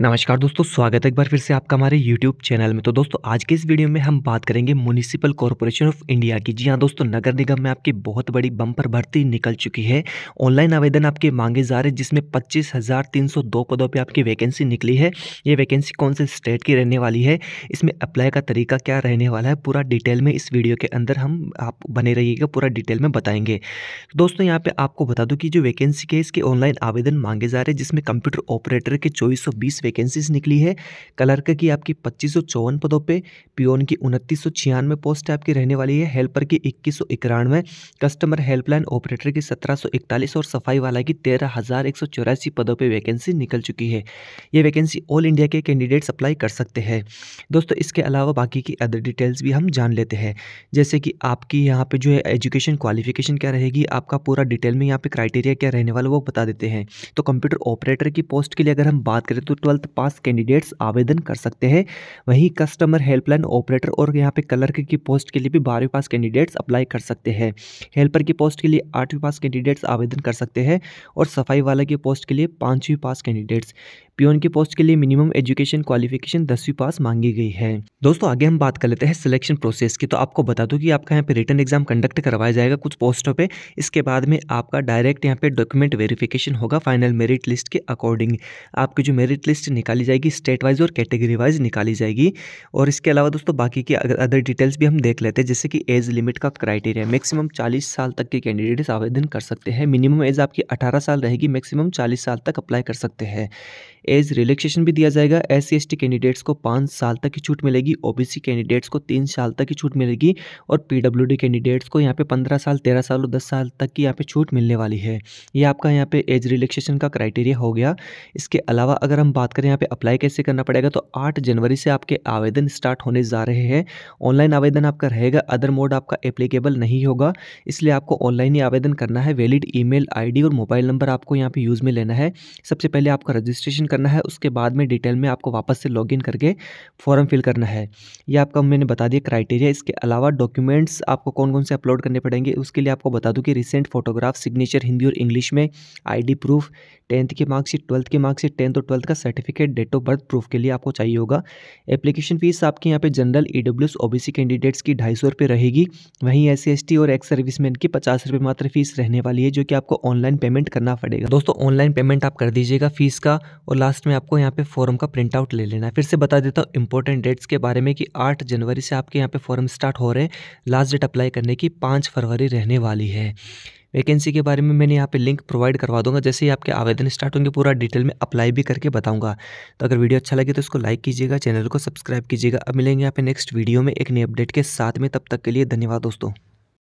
नमस्कार दोस्तों स्वागत है एक बार फिर से आपका हमारे YouTube चैनल में तो दोस्तों आज के इस वीडियो में हम बात करेंगे म्यूनिसिपल कॉरपोरेशन ऑफ इंडिया की जी हाँ दोस्तों नगर निगम में आपकी बहुत बड़ी बम्पर भर्ती निकल चुकी है ऑनलाइन आवेदन आपके मांगे जा रहे हैं जिसमें पच्चीस हज़ार तीन सौ दो पदों पर आपकी वैकेंसी निकली है ये वैकेंसी कौन से स्टेट की रहने वाली है इसमें अप्लाई का तरीका क्या रहने वाला है पूरा डिटेल में इस वीडियो के अंदर हम आप बने रहिएगा पूरा डिटेल में बताएंगे दोस्तों यहाँ पर आपको बता दूँ कि जो वैकेंसी है इसके ऑनलाइन आवेदन मांगे जा रहे हैं जिसमें कंप्यूटर ऑपरेटर के चौबीस वैकेंसीज निकली है क्लर्क की आपकी पच्चीस पदों पे पियोन की उनतीस पोस्ट आपकी रहने वाली है हेल्पर की इक्कीस कस्टमर हेल्पलाइन ऑपरेटर की सत्रह और सफाई वाला की तेरह पदों पर वैकेंसी निकल चुकी है ये वैकेंसी ऑल इंडिया के कैंडिडेट्स अप्लाई कर सकते हैं दोस्तों इसके अलावा बाकी की अदर डिटेल्स भी हम जान लेते हैं जैसे कि आपकी यहाँ पे जो है एजुकेशन क्वालिफिकेशन क्या रहेगी आपका पूरा डिटेल में यहाँ पे क्राइटेरिया क्या रहने वाला वो बता देते हैं तो कंप्यूटर ऑपरेटर की पोस्ट के लिए अगर हम बात करें तो ट्वेल्थ पास कैंडिडेट्स आवेदन कर सकते हैं वहीं कस्टमर हेल्पलाइन ऑपरेटर और यहाँ पे क्लर्क की पोस्ट के लिए भी बारहवीं पास कैंडिडेट्स अप्लाई कर सकते हैं हेल्पर की पोस्ट के लिए आठवीं पास कैंडिडेट्स आवेदन कर सकते हैं और सफाई वाला की पोस्ट के लिए पाँचवीं पास कैंडिडेट्स पीओन की पोस्ट के लिए मिनिमम एजुकेशन क्वालिफिकेशन दसवीं पास मांगी गई है दोस्तों आगे हम बात कर लेते हैं सिलेक्शन प्रोसेस की तो आपको बता दूं कि आपका यहाँ पे रिटर्न एग्जाम कंडक्ट करवाया जाएगा कुछ पोस्टों पे इसके बाद में आपका डायरेक्ट यहाँ पे डॉक्यूमेंट वेरिफिकेशन होगा फाइनल मेरिट लिस्ट के अकॉर्डिंग आपकी जो मेरिट लिस्ट लिस्ट निकाली जाएगी स्टेट वाइज और कैटेगरी वाइज निकाली जाएगी और इसके अलावा दोस्तों बाकी की अदर डिटेल्स भी हम देख लेते हैं जैसे कि एज लिमिट का क्राइटेरिया मैक्सिमम चालीस साल तक के कैंडिडेट्स आवेदन कर सकते हैं मिनिमम एज आपकी अठारह साल रहेगी मैक्सिमम चालीस साल तक अप्लाई कर सकते हैं एज रिलैक्सेशन भी दिया जाएगा एस सी कैंडिडेट्स को पाँच साल तक की छूट मिलेगी सी कैंडिडेट्स को तीन साल तक की छूट मिलेगी और डी कैंडिडेट्स को यहाँ पे पंद्रह साल तेरह साल और दस साल तक की यहाँ पे छूट मिलने वाली है ये आपका यहाँ पे एज रिलेक्सेशन का क्राइटेरिया हो गया इसके अलावा अगर हम बात बात करें यहाँ पे अप्लाई कैसे करना पड़ेगा तो आठ जनवरी से आपके आवेदन स्टार्ट होने जा रहे हैं ऑनलाइन आवेदन आपका रहेगा अदर मोड आपका एप्लीकेबल नहीं होगा इसलिए आपको ऑनलाइन ही आवेदन करना है वैलिड ईमेल आईडी और मोबाइल नंबर आपको यहाँ पे यूज़ में लेना है सबसे पहले आपका रजिस्ट्रेशन करना है उसके बाद में डिटेल में आपको वापस से लॉग करके फॉर्म फिल करना है यह आपका मैंने बता दिया क्राइटेरिया इसके अलावा डॉक्यूमेंट्स आपको कौन कौन से अपलोड करने पड़ेंगे उसके लिए आपको बता दूँ कि रिसेंट फोटोग्राफ सिग्नेचर हिंदी और इंग्लिश में आईडी प्रूफ टेंथ के मार्क्स ट्वेल्थ के मार्क्स टेंथ और ट्वेल्थ का certificate certificate date of birth proof के लिए आपको चाहिए होगा एप्लीकेशन फीस आपके यहाँ पे general E W S O B C candidates की ढाई सौ रुपये रहेगी वहीं एस सी और एक्स सर्विसमैन की पचास रुपये मात्र फीस रहने वाली है जो कि आपको ऑनलाइन पेमेंट करना पड़ेगा दोस्तों ऑनलाइन पेमेंट आप कर दीजिएगा फीस का और लास्ट में आपको यहाँ पे फॉर्म का प्रिंट आउट ले लेना है फिर से बता देता हूँ इंपॉर्टेंट डेट्स के बारे में कि आठ जनवरी से आपके यहाँ पे फॉर्म स्टार्ट हो रहे हैं लास्ट डेट अप्लाई करने की पाँच फरवरी रहने वाली है वैकेंसी के बारे में मैंने यहाँ पे लिंक प्रोवाइड करवा दूंगा जैसे ही आपके आवेदन स्टार्ट होंगे पूरा डिटेल में अप्लाई भी करके बताऊँगा तो अगर वीडियो अच्छा लगे तो इसको लाइक कीजिएगा चैनल को सब्सक्राइब कीजिएगा अब मिलेंगे यहाँ पे नेक्स्ट वीडियो में एक नई अपडेट के साथ में तब तक के लिए धन्यवाद दोस्तों